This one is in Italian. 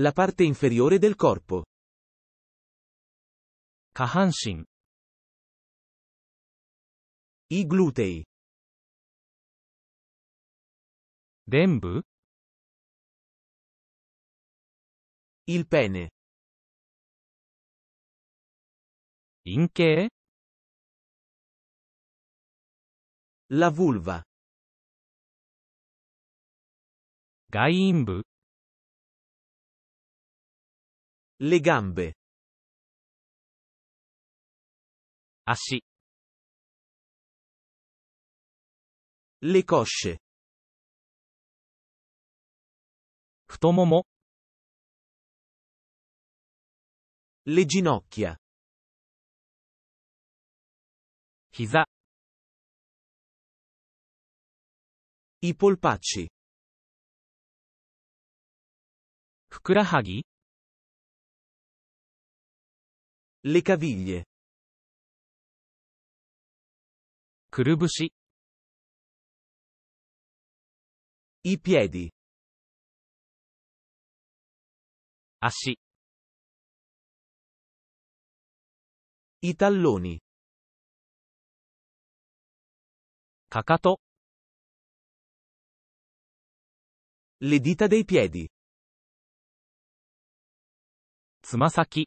La parte inferiore del corpo. 下半身 I glutei. 臀部 Il pene. 陰茎 La vulva. 外陰部 le gambe. Assi. Ah, Le cosce. Ftomomo. Le ginocchia. Chisa. I polpacci. Fukurahagi. Le caviglie. Kurubushi. I piedi. Asci. I talloni. Kakato. Le dita dei piedi. Tsumasaki.